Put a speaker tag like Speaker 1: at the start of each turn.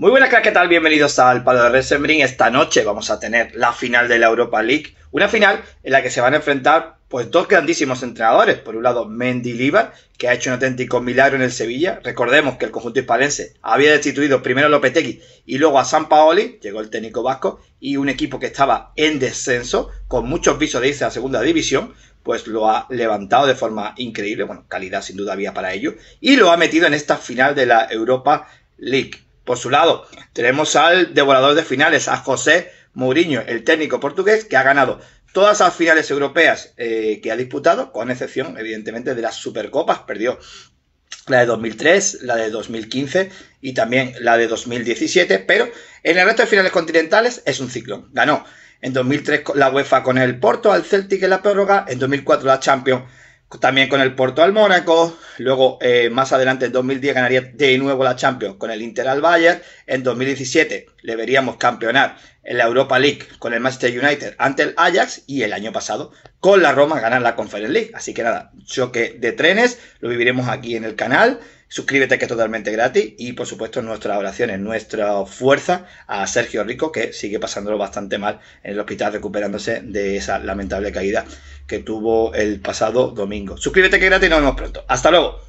Speaker 1: Muy buenas, ¿qué tal? Bienvenidos al Palo de Resembrin. Esta noche vamos a tener la final de la Europa League. Una final en la que se van a enfrentar pues, dos grandísimos entrenadores. Por un lado, Mendy Líbar, que ha hecho un auténtico milagro en el Sevilla. Recordemos que el conjunto hispalense había destituido primero a Lopetegui y luego a San Paoli, llegó el técnico vasco, y un equipo que estaba en descenso, con muchos visos de irse a segunda división, pues lo ha levantado de forma increíble, bueno, calidad sin duda había para ello, y lo ha metido en esta final de la Europa League. Por su lado, tenemos al devorador de finales, a José Mourinho, el técnico portugués, que ha ganado todas las finales europeas eh, que ha disputado, con excepción, evidentemente, de las Supercopas, perdió la de 2003, la de 2015 y también la de 2017, pero en el resto de finales continentales es un ciclón. Ganó en 2003 la UEFA con el Porto al Celtic en la prórroga, en 2004 la Champions también con el Porto al Mónaco, luego eh, más adelante en 2010 ganaría de nuevo la Champions con el Inter al Bayern, en 2017 le veríamos campeonar en la Europa League con el Manchester United ante el Ajax y el año pasado con la Roma ganar la Conference League. Así que nada, choque de trenes, lo viviremos aquí en el canal. Suscríbete que es totalmente gratis y por supuesto nuestras oraciones, nuestra fuerza a Sergio Rico que sigue pasándolo bastante mal en el hospital recuperándose de esa lamentable caída que tuvo el pasado domingo. Suscríbete que es gratis y nos vemos pronto. Hasta luego.